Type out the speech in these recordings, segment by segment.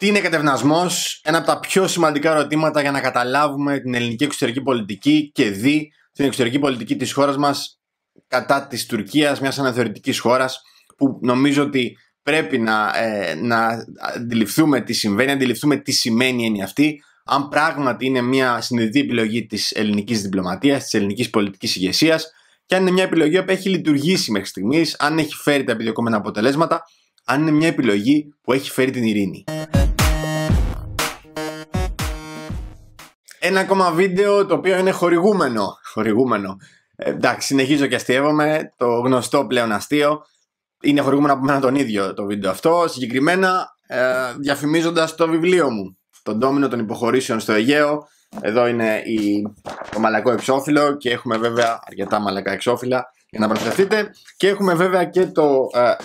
Τι είναι κατευνασμός, ένα από τα πιο σημαντικά ερωτήματα για να καταλάβουμε την ελληνική εξωτερική πολιτική και δι την εξωτερική πολιτική της χώρας μας κατά της Τουρκίας, μιας αναθεωρητικής χώρας που νομίζω ότι πρέπει να, ε, να αντιληφθούμε τι συμβαίνει, αντιληφθούμε τι σημαίνει η έννοια αυτή, αν πράγματι είναι μια συνειδητή επιλογή της ελληνικής διπλωματίας, της ελληνικής πολιτικής ηγεσίας και αν είναι μια επιλογή που έχει λειτουργήσει μέχρι στιγμής, αν έχει φέρει τα επιδιωκόμενα αποτελέσματα, αν είναι μια επιλογή που έχει φέρει την ειρήνη. Ένα ακόμα βίντεο το οποίο είναι χορηγούμενο. Χορηγούμενο. Ε, εντάξει, συνεχίζω και αστείευομαι. Το γνωστό πλέον αστείο. Είναι χορηγούμενο από μένα τον ίδιο το βίντεο αυτό. Συγκεκριμένα ε, διαφημίζοντας το βιβλίο μου. Τον ντόμινο των υποχωρήσεων στο Αιγαίο. Εδώ είναι η, το μαλακό εξώφυλλο και έχουμε βέβαια αρκετά μαλακά εξώφυλλα για να προσθεθείτε. Και έχουμε βέβαια και το, ε,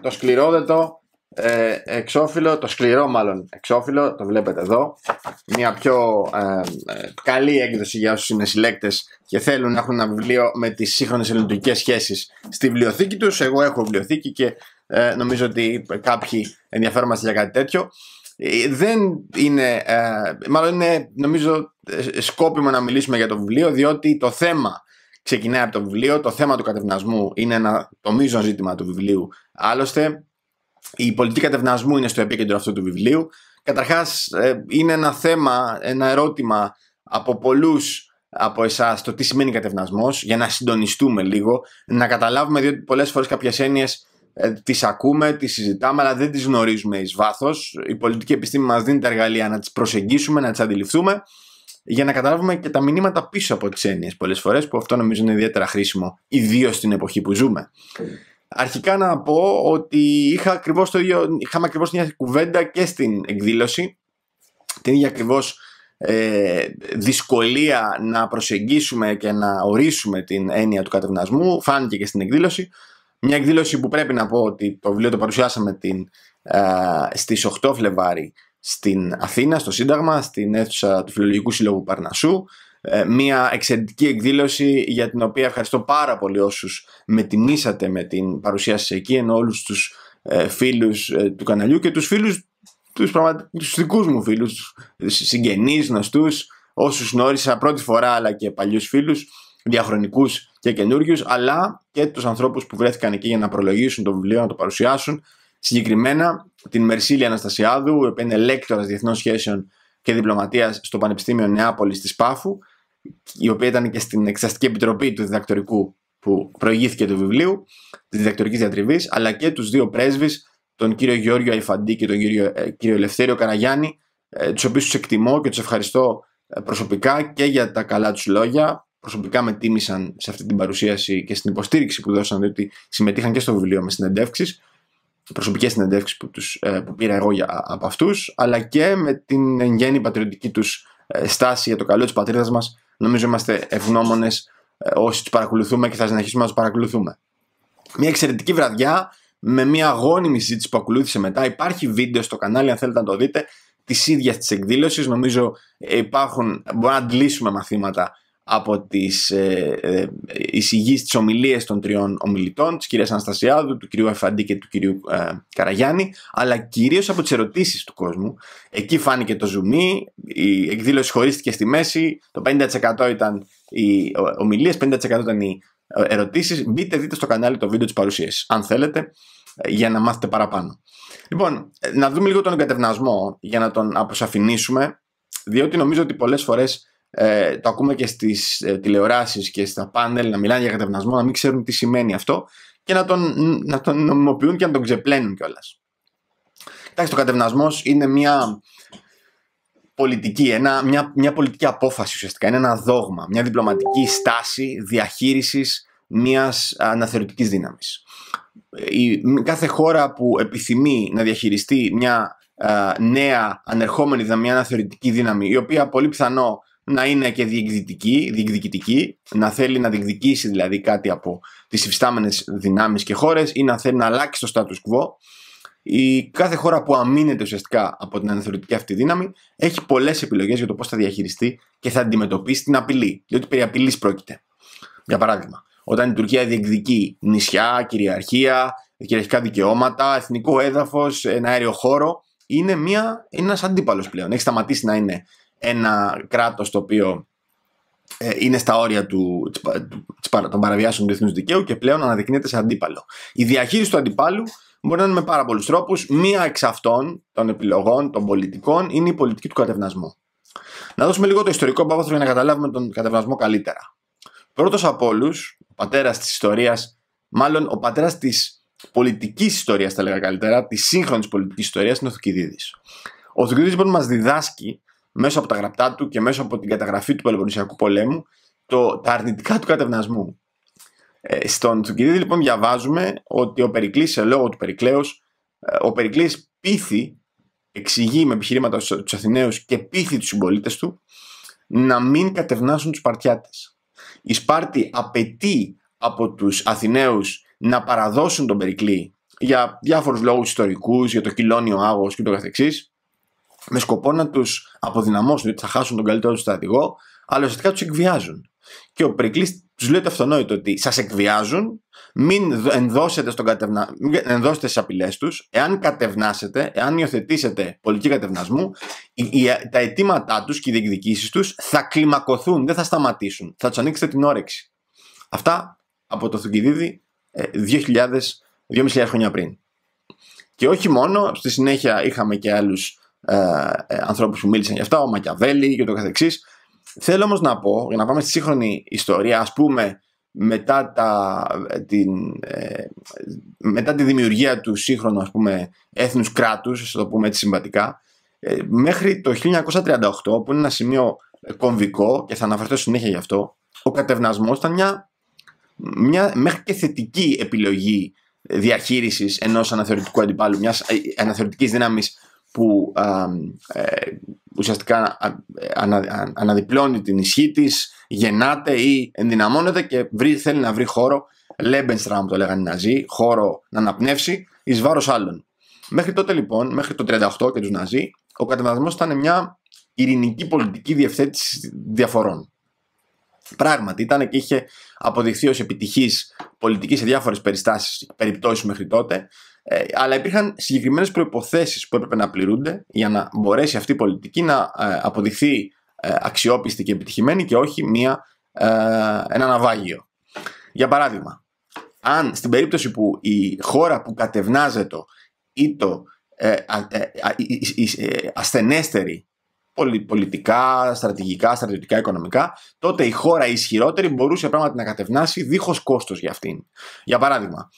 το σκληρόδετο ε, εξώφυλλο, το σκληρό μάλλον εξώφυλλο, το βλέπετε εδώ. Μια πιο ε, ε, καλή έκδοση για όσους είναι συλλέκτες και θέλουν να έχουν ένα βιβλίο με τις σύγχρονες ελληνικές σχέσεις στη βιβλιοθήκη τους. Εγώ έχω βιβλιοθήκη και ε, νομίζω ότι κάποιοι ενδιαφέρονται για κάτι τέτοιο. Δεν είναι, μάλλον είναι νομίζω σκόπιμο να μιλήσουμε για το βιβλίο διότι το θέμα ξεκινάει από το βιβλίο, το θέμα του κατευνασμού είναι ένα, το μείζον ζήτημα του βιβλίου άλλωστε η πολιτική κατευνασμού είναι στο επίκεντρο αυτού του βιβλίου. Καταρχάς ε, είναι ένα θέμα, ένα ερώτημα από πολλούς από εσάς το τι σημαίνει κατευνασμός για να συντονιστούμε λίγο, να καταλάβουμε διότι πολλές φορές κάποιες έννοιες τι ε, τις ακούμε, τις συζητάμε αλλά δεν τις γνωρίζουμε εις βάθος. Η πολιτική επιστήμη μας δίνει τα εργαλεία να τις προσεγγίσουμε, να τις αντιληφθούμε για να καταλάβουμε και τα μηνύματα πίσω από τις έννοιες πολλές φορές που αυτό νομίζω είναι ιδιαίτερα χρήσιμο ιδίως στην εποχή που ζούμε. Αρχικά να πω ότι είχα ακριβώς το ίδιο, είχαμε ακριβώς μια κουβέντα και στην εκδήλωση, την ίδια ακριβώς ε, δυσκολία να προσεγγίσουμε και να ορίσουμε την έννοια του κατευνασμού, φάνηκε και στην εκδήλωση. Μια εκδήλωση που πρέπει να πω ότι το βιβλίο το παρουσιάσαμε την, ε, στις 8 Φλεβάρι στην Αθήνα, στο Σύνταγμα, στην αίθουσα του Φιλολογικού Συλλόγου Παρνασσού. Ε, μια εξαιρετική εκδήλωση για την οποία ευχαριστώ πάρα πολύ όσους με τιμήσατε με την παρουσία σας εκεί ενώ όλους τους ε, φίλους ε, του καναλιού και τους φίλους τους, πραγμα... τους δικούς μου φίλους συγγενείς, γνωστούς όσους γνώρισα πρώτη φορά αλλά και παλιούς φίλους διαχρονικούς και καινούριους, αλλά και τους ανθρώπους που βρέθηκαν εκεί για να προλογίσουν το βιβλίο, να το παρουσιάσουν Συγκεκριμένα την Μερσίλια Αναστασιάδου, που είναι λέκτορα διεθνών σχέσεων και διπλωματίας στο Πανεπιστήμιο Νεάπολης της Πάφου η οποία ήταν και στην Εξαστική Επιτροπή του Διδακτορικού που προηγήθηκε του βιβλίου, της διδακτορικής διατριβής, αλλά και τους δύο πρέσβεις, τον κύριο Γεώργιο Αϊφαντή και τον κύριο, ε, κύριο Ελευθέριο Καραγιάννη, ε, τους οποίους τους εκτιμώ και τους ευχαριστώ ε, προσωπικά και για τα καλά τους λόγια. Προσωπικά με τίμησαν σε αυτή την παρουσίαση και στην υποστήριξη που δώσαν, διότι συμμετείχαν και στο βιβλίο με συνεντεύξεις, προσωπικές συνεντεύξεις που, τους, ε, που πήρα εγώ για, από αυτούς, αλλά και με την εν πατριωτική τους στάση για το καλό της πατρίδας μας Νομίζω είμαστε ευγνώμονες ε, όσοι τους παρακολουθούμε και θα συνεχίσουμε να τους παρακολουθούμε. Μια εξαιρετική βραδιά με μια αγώνιμη συζήτηση που ακολούθησε μετά. Υπάρχει βίντεο στο κανάλι, αν θέλετε να το δείτε, της ίδιας της εκδήλωσης. Νομίζω ε, υπάρχουν, μπορούμε να αντλήσουμε μαθήματα από τις ε, τι ομιλίε τις ομιλίες των τριών ομιλητών, της κυρίας Αναστασιάδου, του κυρίου Αφαντή και του κυρίου ε, Καραγιάννη, αλλά κυρίως από τις ερωτήσεις του κόσμου. Εκεί φάνηκε το ζουμί, η εκδήλωση χωρίστηκε στη μέση, το 50% ήταν οι ομιλίες, 50% ήταν οι ε, ερωτήσεις. Μπείτε, δείτε στο κανάλι το βίντεο της παρουσίασης, αν θέλετε, ε, για να μάθετε παραπάνω. Λοιπόν, να δούμε λίγο τον εγκατευνασμό για να τον αποσαφηνίσουμε, διότι νομίζω ότι πολλές φορές ε, το ακούμε και στις ε, τηλεοράσεις και στα πάνελ να μιλάνε για κατευνασμό, να μην ξέρουν τι σημαίνει αυτό και να τον, να τον νομιμοποιούν και να τον ξεπλένουν κιόλας. Κοιτάξτε, το κατευνασμό είναι μια πολιτική, ένα, μια, μια πολιτική απόφαση ουσιαστικά. Είναι ένα δόγμα, μια διπλωματική στάση διαχείρισης μιας αναθεωρητικής δύναμης. Κάθε χώρα που επιθυμεί να διαχειριστεί μια α, ε, νέα ανερχόμενη δύναμη, μια αναθεωρητική δύναμη, η οποία πολύ πιθανό να είναι και διεκδικητική, διεκδικητική, να θέλει να διεκδικήσει δηλαδή κάτι από τις υφιστάμενες δυνάμεις και χώρες ή να θέλει να αλλάξει το status quo. Η κάθε χώρα που αμήνεται ουσιαστικά από την αναθεωρητική αυτή δύναμη έχει πολλές επιλογές για το πώς θα διαχειριστεί και θα αντιμετωπίσει την απειλή. Διότι περί απειλής πρόκειται. Για παράδειγμα, όταν η Τουρκία διεκδικεί νησιά, κυριαρχία, κυριαρχικά δικαιώματα, εθνικό έδαφος, ένα αέριο χώρο, είναι, μια, αντίπαλος πλέον. Έχει σταματήσει να είναι ένα κράτος το οποίο ε, είναι στα όρια του, των παραβιάσεων του διεθνούς δικαίου και πλέον αναδεικνύεται σε αντίπαλο. Η διαχείριση του αντιπάλου μπορεί να είναι με πάρα πολλούς τρόπους. Μία εξ αυτών των επιλογών των πολιτικών είναι η πολιτική του κατευνασμού. Να δώσουμε λίγο το ιστορικό πάθο για να καταλάβουμε τον κατευνασμό καλύτερα. Πρώτος από όλους, ο πατέρας της ιστορίας, μάλλον ο πατέρας της πολιτικής ιστορίας, θα λέγα καλύτερα, της σύγχρονης πολιτικής ιστορίας, είναι ο Θουκυδίδης. Ο Θουκυδίδης μπορεί λοιπόν μας διδάσκει μέσα από τα γραπτά του και μέσα από την καταγραφή του Πελοποννησιακού πολέμου το, τα αρνητικά του κατευνασμού. Ε, στον Τσουκυρίδη λοιπόν διαβάζουμε ότι ο Περικλής σε λόγο του Περικλέως ε, ο Περικλής πείθει, εξηγεί με επιχειρήματα του Αθηναίους και πείθει τους συμπολίτες του να μην κατευνάσουν τους Σπαρτιάτες. Η Σπάρτη απαιτεί από τους Αθηναίους να παραδώσουν τον Περικλή για διάφορους λόγους ιστορικούς, για το κοιλώνιο άγος και το καθεξής με σκοπό να τους αποδυναμώσουν γιατί θα χάσουν τον καλύτερο τους στρατηγό, αλλά ουσιαστικά τους εκβιάζουν. Και ο Πρίκλη τους λέει το αυτονόητο ότι σας εκβιάζουν, μην ενδώσετε, στον κατευνα... μην ενδώσετε στις απειλές τους, εάν κατευνάσετε, εάν υιοθετήσετε πολιτική κατευνασμού, τα αιτήματά τους και οι διεκδικήσεις τους θα κλιμακωθούν, δεν θα σταματήσουν, θα τους ανοίξετε την όρεξη. Αυτά από το Θουκυδίδη 2.000, ε, 2.500 χρόνια πριν. Και όχι μόνο, στη συνέχεια είχαμε και άλλους ε, ε, ανθρώπους που μίλησαν γι' αυτά, ο Μακιαβέλη και το καθεξής. Θέλω όμως να πω, για να πάμε στη σύγχρονη ιστορία, ας πούμε μετά, τα, ε, την, ε, μετά τη δημιουργία του σύγχρονου ας πούμε, έθνους κράτους, ας το πούμε έτσι συμβατικά, μέχρι το 1938, που είναι ένα σημείο κομβικό και θα αναφερθώ συνέχεια γι' αυτό, ο κατευνασμός ήταν μια, μια μέχρι και θετική επιλογή διαχείρισης ενός αναθεωρητικού αντιπάλου, μιας αναθεωρητικής δύναμης που ε, ουσιαστικά ε, αναδιπλώνει την ισχύ της, γεννάται ή ενδυναμώνεται και βρει, θέλει να βρει χώρο, Lebensraum το λέγανε οι Ναζί, χώρο να αναπνεύσει εις βάρος άλλων. Μέχρι τότε λοιπόν, μέχρι το 1938 και τους Ναζί, ο κατεβασμός ήταν μια ειρηνική πολιτική διευθέτηση διαφορών. Πράγματι, ήταν και είχε αποδειχθεί ως επιτυχής πολιτική σε διάφορες περιπτώσεις μέχρι τότε, ε, αλλά υπήρχαν συγκεκριμένες προϋποθέσεις που έπρεπε να πληρούνται για να μπορέσει αυτή η πολιτική να ε, αποδειχθεί ε, αξιόπιστη και επιτυχημένη και όχι μια, ε, ένα ναυάγιο. Για παράδειγμα, αν στην περίπτωση που η χώρα που κατευνάζεται ή το ασθενέστερη πολιτικά, στρατηγικά, στρατιωτικά, οικονομικά, τότε η το ασθενεστερη πολιτικα στρατηγικα στρατηγικα οικονομικα τοτε η χωρα μπορούσε πράγματι να κατευνάσει δίχως κόστος για αυτήν. Για παράδειγμα,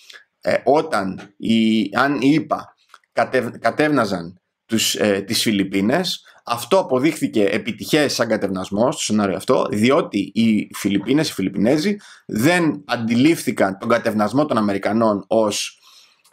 ε, όταν οι, αν οι ΙΠΑ κατε, κατεύναζαν τους, ε, τις Φιλιππίνες αυτό αποδείχθηκε επιτυχές σαν κατευνασμός στο σενάριο αυτό διότι οι Φιλιππίνες, οι Φιλιππινέζοι δεν αντιλήφθηκαν τον κατευνασμό των Αμερικανών ως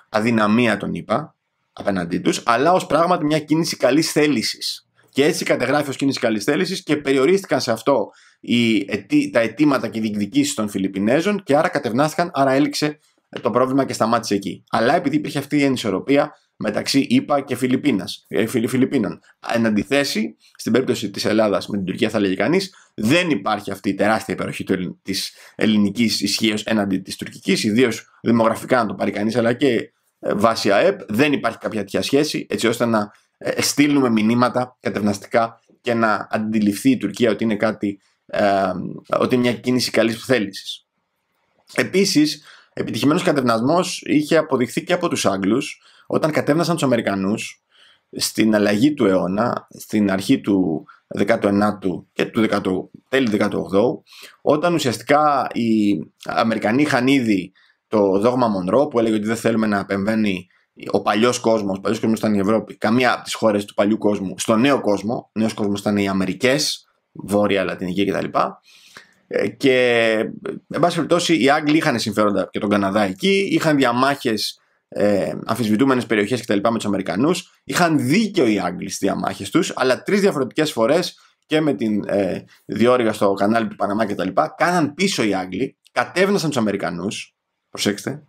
αδυναμία των ΙΠΑ απέναντί τους αλλά ως πράγματι μια κίνηση καλής θέλησης και έτσι κατεγράφει ως κίνηση καλής θέλησης και περιορίστηκαν σε αυτό οι, τα αιτήματα και οι διεκδικήσεις των Φιλιππινέζων και άρα κατευνάστηκαν, άρα έληξε ε, το πρόβλημα και σταμάτησε εκεί. Αλλά επειδή υπήρχε αυτή η ενισορροπία μεταξύ ΙΠΑ και Φιλιππίνας, ε, Φιλιππίνων. Εν αντιθέσει, στην περίπτωση της Ελλάδας με την Τουρκία, θα λέγει κανείς, δεν υπάρχει αυτή η τεράστια υπεροχή της ελληνικής ισχύως έναντι της τουρκικής, ιδίως δημογραφικά να το πάρει κανείς, αλλά και ε, βάσει ΑΕΠ. Δεν υπάρχει κάποια τέτοια σχέση, έτσι ώστε να στείλουμε μηνύματα κατευναστικά και να αντιληφθεί η Τουρκία ότι είναι κάτι, ότι μια κίνηση καλής θέλησης. Επίσης, Επιτυχημένος κατευνασμός είχε αποδειχθεί και από τους Άγγλους όταν κατέβνασαν τους Αμερικανούς στην αλλαγή του αιώνα, στην αρχή του 19ου και του 10, 18 18ου, όταν ουσιαστικά οι Αμερικανοί είχαν ήδη το δόγμα Μονρό που έλεγε ότι δεν θέλουμε να επεμβαίνει ο παλιός κόσμος, ο παλιός κόσμος ήταν η Ευρώπη, καμία από τις χώρες του παλιού κόσμου, στο νέο κόσμο. Ο νέος κόσμος ήταν οι Αμερικές, Βόρεια Λατινική κτλ. Ε, και εν πάση περιπτώσει οι Άγγλοι είχαν συμφέροντα και τον Καναδά εκεί, είχαν διαμάχες ε, αμφισβητούμενες περιοχές κτλ. με τους Αμερικανούς. Είχαν δίκιο οι Άγγλοι στις διαμάχες τους, αλλά τρεις διαφορετικές φορές και με την ε, διόρυγα στο κανάλι του Παναμά κτλ. Κάναν πίσω οι Άγγλοι, κατέβνασαν του Αμερικανούς. Προσέξτε.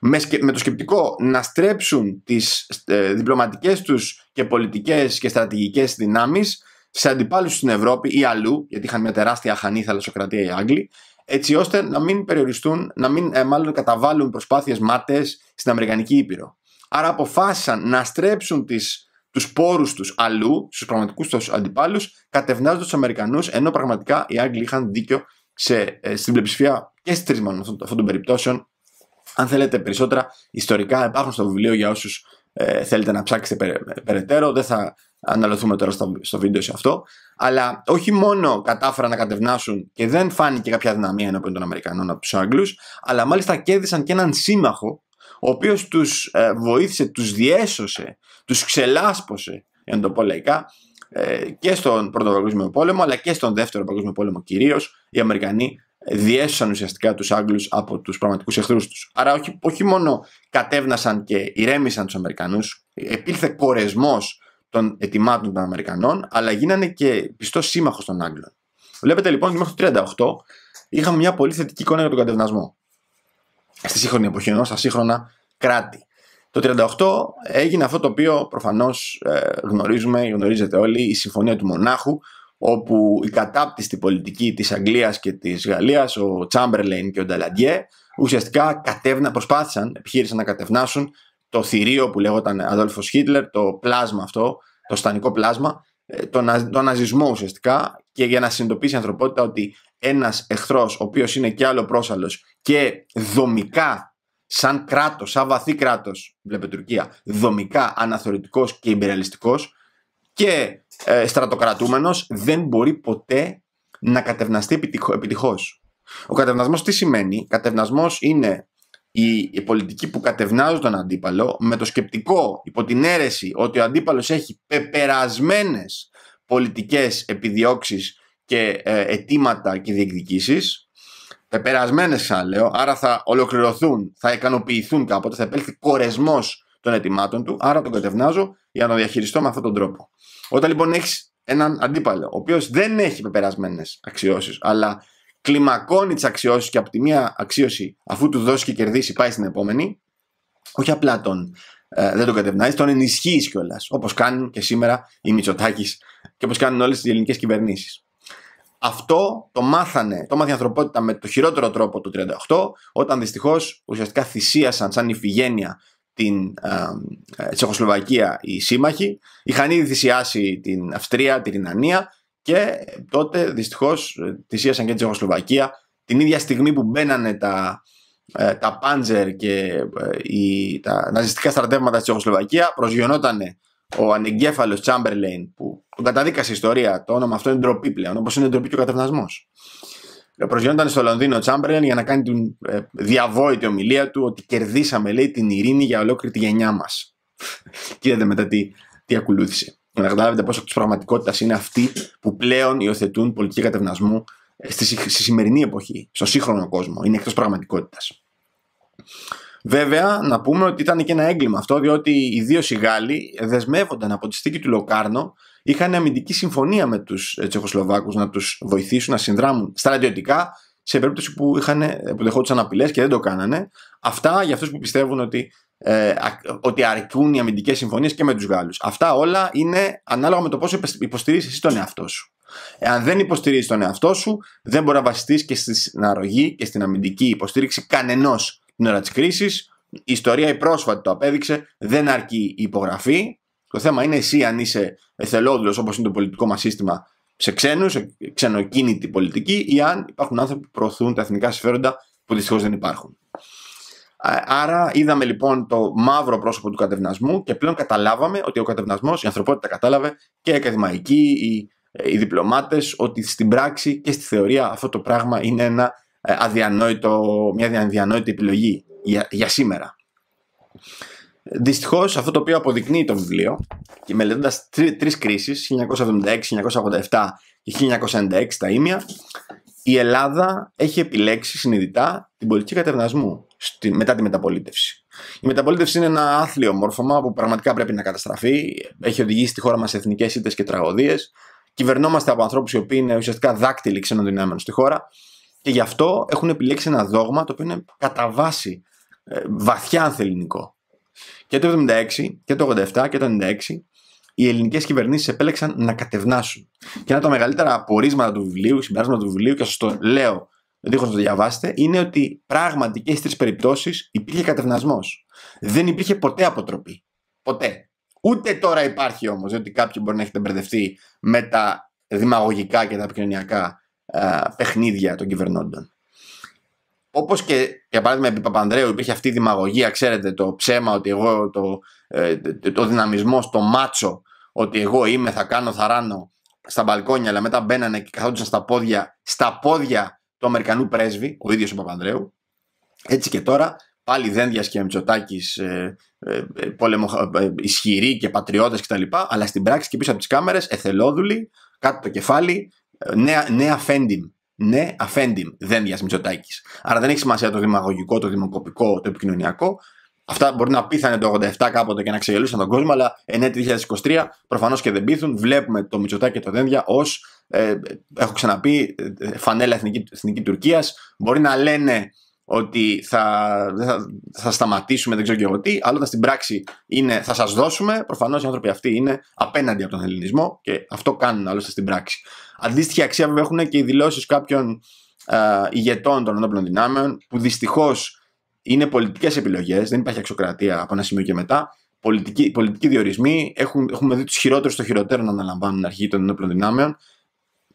Με, με το σκεπτικό να στρέψουν τις ε, διπλωματικές τους και πολιτικές και στρατηγικές δυνάμεις σε αντιπάλους στην Ευρώπη ή αλλού, γιατί είχαν μια τεράστια αχανή θαλασσοκρατία οι Άγγλοι, έτσι ώστε να μην περιοριστούν, να μην ε, μάλλον καταβάλουν προσπάθειες μάταιες στην Αμερικανική Ήπειρο. Άρα αποφάσισαν να στρέψουν τις τους πόρους τους αλλού, στους πραγματικούς τους αντιπάλους, κατευνάζοντας τους Αμερικανούς, ενώ πραγματικά οι Άγγλοι είχαν δίκιο σε, ε, στην πλειοψηφία και στις τρεις αυτών των περιπτώσεων. Αν θέλετε περισσότερα ιστορικά, υπάρχουν στο βιβλίο για όσους ε, θέλετε να ψάξετε περαιτέρω, δεν θα αναλωθούμε τώρα στο, βίντεο σε αυτό. Αλλά όχι μόνο κατάφεραν να κατευνάσουν και δεν φάνηκε κάποια δυναμία ενώπιον των Αμερικανών από τους Άγγλους, αλλά μάλιστα κέρδισαν και έναν σύμμαχο, ο οποίος τους ε, βοήθησε, τους διέσωσε, τους ξελάσπωσε, εν το πω λαϊκά, ε, και στον Πρώτο Παγκόσμιο Πόλεμο, αλλά και στον Δεύτερο Παγκόσμιο Πόλεμο κυρίως, οι Αμερικανοί διέσωσαν ουσιαστικά τους Άγγλους από τους πραγματικούς εχθρούς τους. Άρα όχι, όχι μόνο κατέβνασαν και ηρέμησαν τους Αμερικανούς, επήλθε κορεσμός των ετοιμάτων των Αμερικανών, αλλά γίνανε και πιστός σύμμαχος των Άγγλων. Βλέπετε λοιπόν ότι μέχρι το 1938 είχαμε μια πολύ θετική εικόνα για τον κατευνασμό. Στη σύγχρονη εποχή ενώ στα σύγχρονα κράτη. Το 1938 έγινε αυτό το οποίο προφανώς ε, γνωρίζουμε, γνωρίζετε όλοι, η Συμφωνία του Μονάχου, όπου η κατάπτυστη πολιτική της Αγγλίας και της Γαλλίας, ο Τσάμπερλεϊν και ο Νταλαντιέ, ουσιαστικά προσπάθησαν, επιχείρησαν να κατευνάσουν το θηρίο που λέγονταν Αδόλφο Χίτλερ, το πλάσμα αυτό, το στανικό πλάσμα, ε, το να, τον ναζισμό ουσιαστικά και για να συνειδητοποιήσει η ανθρωπότητα ότι ένας εχθρός, ο οποίος είναι και άλλο πρόσαλος και δομικά σαν κράτος, σαν βαθύ κράτος, βλέπετε Τουρκία, δομικά αναθεωρητικός και υπεραλιστικό, και ε, στρατοκρατούμενος δεν μπορεί ποτέ να κατευναστεί επιτυχώς. Ο κατευνασμός τι σημαίνει. Κατευνασμός είναι η, πολιτική που κατευνάζει τον αντίπαλο με το σκεπτικό υπό την αίρεση ότι ο αντίπαλος έχει πεπερασμένες πολιτικές επιδιώξεις και ε, αιτήματα και διεκδικήσεις πεπερασμένες λέω. άρα θα ολοκληρωθούν, θα ικανοποιηθούν κάποτε θα επέλθει κορεσμός των ετοιμάτων του, άρα τον κατευνάζω για να το διαχειριστώ με αυτόν τον τρόπο. Όταν λοιπόν έχεις έναν αντίπαλο, ο οποίος δεν έχει πεπερασμένες αξιώσεις, αλλά κλιμακώνει τις αξιώσεις και από τη μία αξίωση, αφού του δώσει και κερδίσει, πάει στην επόμενη, όχι απλά τον ε, δεν τον κατευνάζεις, τον ενισχύεις κιόλας. Όπως κάνουν και σήμερα οι Μητσοτάκης και όπως κάνουν όλες τις ελληνικές κυβερνήσεις. Αυτό το μάθανε, το μάθανε η ανθρωπότητα με το χειρότερο τρόπο του 38, όταν δυστυχώς ουσιαστικά θυσίασαν σαν ηφηγένεια την ε, Τσεχοσλοβακία οι σύμμαχοι. Είχαν ήδη θυσιάσει την Αυστρία, την Ινανία και τότε δυστυχώς ε, θυσίασαν και την Τσεχοσλοβακία την ίδια στιγμή που μπαίνανε τα, ε, τα Πάντζερ και ε, οι, τα ναζιστικά στρατεύματα Της Τσεχοσλοβακία προσγειωνόταν ο ανεγκέφαλος Τσάμπερλεϊν που τον καταδίκασε η ιστορία, το όνομα αυτό είναι ντροπή πλέον, όπως είναι ντροπή και ο κατευνασμός. Προσγειώνονταν στο Λονδίνο ο Τσάμπερλεν για να κάνει την ε, διαβόητη ομιλία του ότι κερδίσαμε, λέει, την ειρήνη για ολόκληρη τη γενιά μας. Κοίτατε μετά τι, τι ακολούθησε. Για να καταλάβετε πόσο της πραγματικότητας είναι αυτοί που πλέον υιοθετούν πολιτική κατευνασμού ε, στη, σημερινή εποχή, στο σύγχρονο κόσμο. Είναι εκτός πραγματικότητας. Βέβαια, να πούμε ότι ήταν και ένα έγκλημα αυτό, διότι οι Γάλλοι δεσμεύονταν από τη στήκη του Λοκάρνο είχαν αμυντική συμφωνία με τους ε, Τσεχοσλοβάκους να τους βοηθήσουν να συνδράμουν στρατιωτικά σε περίπτωση που, είχαν, που δεχόντουσαν απειλές και δεν το κάνανε. Αυτά για αυτούς που πιστεύουν ότι, ε, ότι αρκούν οι αμυντικές συμφωνίες και με τους Γάλλους. Αυτά όλα είναι ανάλογα με το πόσο υποστηρίζεις εσύ τον εαυτό σου. Εάν δεν υποστηρίζεις τον εαυτό σου, δεν μπορεί να βασιστείς και στην αρρωγή και στην αμυντική υποστήριξη κανενός την ώρα της κρίσης. Η ιστορία η πρόσφατη το απέδειξε, δεν αρκεί η υπογραφή. Το θέμα είναι εσύ αν είσαι εθελόδουλος όπως είναι το πολιτικό μας σύστημα σε ξένους, σε ξενοκίνητη πολιτική ή αν υπάρχουν άνθρωποι που προωθούν τα εθνικά συμφέροντα που δυστυχώς δεν υπάρχουν. Άρα είδαμε λοιπόν το μαύρο πρόσωπο του κατευνασμού και πλέον καταλάβαμε ότι ο κατευνασμός, η ανθρωπότητα κατάλαβε και οι ακαδημαϊκοί, οι, ε, οι διπλωμάτες, ότι στην πράξη και στη θεωρία αυτό το πράγμα είναι ένα ε, αδιανόητο, μια αδιανόητη επιλογή για, για σήμερα. Δυστυχώς, αυτό το οποίο αποδεικνύει το βιβλίο και μελετώντας τρεις κρίσεις, 1976, 1987 και 1996 τα ίμια, η Ελλάδα έχει επιλέξει συνειδητά την πολιτική κατευνασμού μετά τη μεταπολίτευση. Η μεταπολίτευση είναι ένα άθλιο μόρφωμα που πραγματικά πρέπει να καταστραφεί. Έχει οδηγήσει τη χώρα μας σε εθνικές ήττες και τραγωδίες. Κυβερνόμαστε από ανθρώπους οι οποίοι είναι ουσιαστικά δάκτυλοι ξένων δυνάμεων στη χώρα. Και γι' αυτό έχουν επιλέξει ένα δόγμα το οποίο είναι κατά βάση ε, βαθιά ανθεληνικό. Και το 76 και το 87 και το 96 οι ελληνικές κυβερνήσεις επέλεξαν να κατευνάσουν. Και ένα από τα μεγαλύτερα απορίσματα του βιβλίου, συμπεράσματα του βιβλίου, και σας το λέω δίχως να το διαβάσετε, είναι ότι πράγματι και στις τρεις περιπτώσεις υπήρχε κατευνασμός. Δεν υπήρχε ποτέ αποτροπή. Ποτέ. Ούτε τώρα υπάρχει όμως, ότι κάποιοι μπορεί να έχετε μπερδευτεί με τα δημαγωγικά και τα επικοινωνιακά ε, παιχνίδια των κυβερνώντων όπως και για παράδειγμα επί Παπανδρέου υπήρχε αυτή η δημαγωγία, ξέρετε, το ψέμα ότι εγώ, το, ε, το δυναμισμό, το μάτσο, ότι εγώ είμαι, θα κάνω, θα ράνω στα μπαλκόνια, αλλά μετά μπαίνανε και καθόντουσαν στα πόδια, στα πόδια του Αμερικανού πρέσβη, ο ίδιος ο Παπανδρέου. Έτσι και τώρα, πάλι δένδιας και μυτσοτάκι ε, ε, ε, ε ισχυροί και πατριώτες κτλ. Αλλά στην πράξη και πίσω από τις κάμερες, εθελόδουλοι, κάτω το κεφάλι, ε, νέα, νέα φέντιμ ναι, αφέντη, δεν Άρα δεν έχει σημασία το δημαγωγικό, το δημοκοπικό, το επικοινωνιακό. Αυτά μπορεί να πείθανε το 87 κάποτε και να ξεγελούσαν τον κόσμο, αλλά εν έτη 2023 προφανώς και δεν πείθουν. Βλέπουμε το Μητσοτάκη και το Δένδια ως, ε, έχω ξαναπεί, ε, ε, φανέλα εθνική, εθνική Τουρκίας. Μπορεί να λένε ότι θα, θα, θα σταματήσουμε, δεν ξέρω και εγώ τι, αλλά στην πράξη είναι θα σας δώσουμε, προφανώς οι άνθρωποι αυτοί είναι απέναντι από τον ελληνισμό και αυτό κάνουν άλλωστε στην πράξη. Αντίστοιχη αξία βέβαια έχουν και οι δηλώσεις κάποιων ε, ηγετών των ενόπλων δυνάμεων που δυστυχώς είναι πολιτικές επιλογές, δεν υπάρχει αξιοκρατία από ένα σημείο και μετά, πολιτικοί, πολιτικοί διορισμοί, έχουν, έχουμε δει τους χειρότερους των χειρότερο να αναλαμβάνουν αρχή των ενόπλων δυνάμεων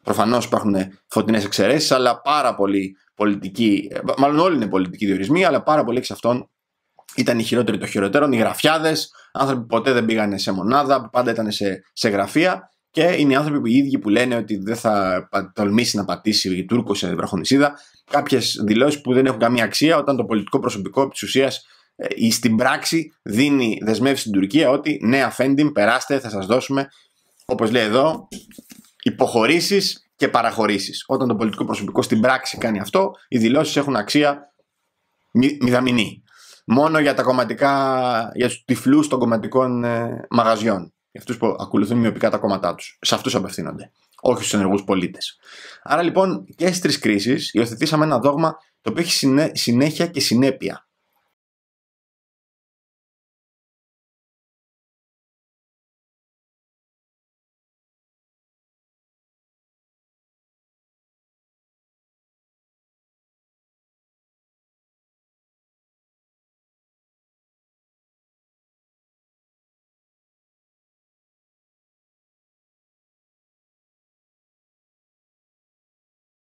Προφανώ υπάρχουν φωτεινές εξαιρέσεις, αλλά πάρα πολλοί πολιτικοί, μάλλον όλοι είναι πολιτικοί διορισμοί, αλλά πάρα πολλοί εξ αυτών ήταν οι χειρότεροι των χειροτέρων, οι γραφιάδες, άνθρωποι που ποτέ δεν πήγαν σε μονάδα, που πάντα ήταν σε, σε γραφεία. Και είναι οι άνθρωποι που οι ίδιοι που λένε ότι δεν θα τολμήσει να πατήσει η Τούρκος σε βραχονισίδα. Κάποιες δηλώσεις που δεν έχουν καμία αξία όταν το πολιτικό προσωπικό της ουσίας ε, στην πράξη δίνει δεσμεύσεις στην Τουρκία ότι ναι, Αφέντη, περάστε, θα σας δώσουμε. Όπως λέει εδώ, υποχωρήσεις και παραχωρήσεις. Όταν το πολιτικό προσωπικό στην πράξη κάνει αυτό, οι δηλώσεις έχουν αξία μηδαμινή. Μόνο για, τα κομματικά, για τους τυφλούς των κομματικών ε, μαγαζιών. Για αυτούς που ακολουθούν μειοπικά τα κόμματά τους. Σε αυτούς απευθύνονται. Όχι στους ενεργούς πολίτες. Άρα λοιπόν και στις τρει κρίσεις υιοθετήσαμε ένα δόγμα το οποίο έχει συνέχεια και συνέπεια.